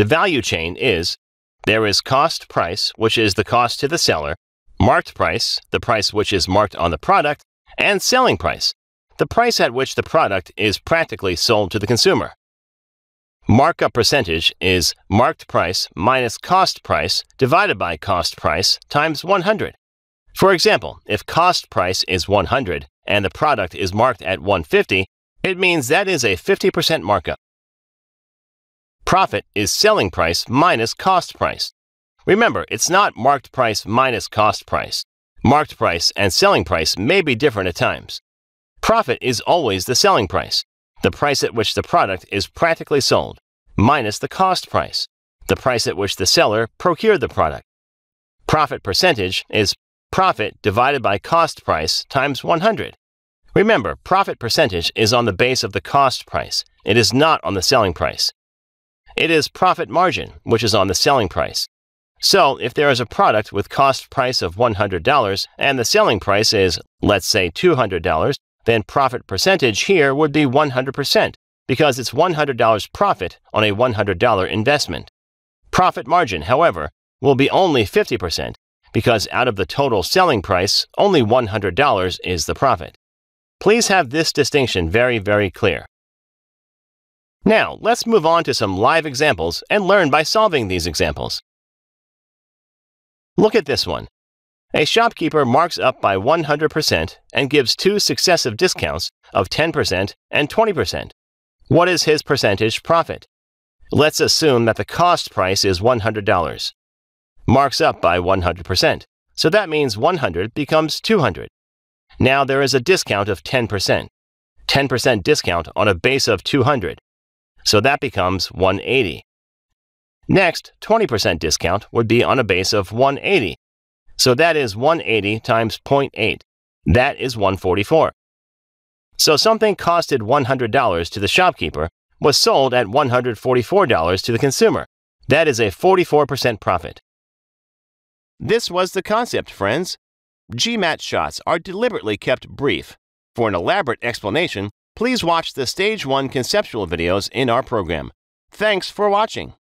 The value chain is there is cost price, which is the cost to the seller, marked price, the price which is marked on the product, and selling price, the price at which the product is practically sold to the consumer. Markup percentage is marked price minus cost price divided by cost price times 100. For example, if cost price is 100 and the product is marked at 150, it means that is a 50% markup. Profit is selling price minus cost price. Remember, it's not marked price minus cost price. Marked price and selling price may be different at times. Profit is always the selling price, the price at which the product is practically sold, minus the cost price, the price at which the seller procured the product. Profit percentage is profit divided by cost price times 100. Remember, profit percentage is on the base of the cost price. It is not on the selling price it is profit margin, which is on the selling price. So, if there is a product with cost price of $100 and the selling price is, let's say, $200, then profit percentage here would be 100% because it's $100 profit on a $100 investment. Profit margin, however, will be only 50% because out of the total selling price, only $100 is the profit. Please have this distinction very, very clear. Now, let's move on to some live examples and learn by solving these examples. Look at this one. A shopkeeper marks up by 100% and gives two successive discounts of 10% and 20%. What is his percentage profit? Let's assume that the cost price is $100. Marks up by 100%, so that means 100 becomes 200. Now there is a discount of 10%. 10% discount on a base of 200 so that becomes 180. Next, 20% discount would be on a base of 180, so that is 180 times 0.8. That is 144. So something costed $100 to the shopkeeper was sold at $144 to the consumer. That is a 44% profit. This was the concept, friends. GMAT shots are deliberately kept brief. For an elaborate explanation, Please watch the Stage 1 conceptual videos in our program. Thanks for watching.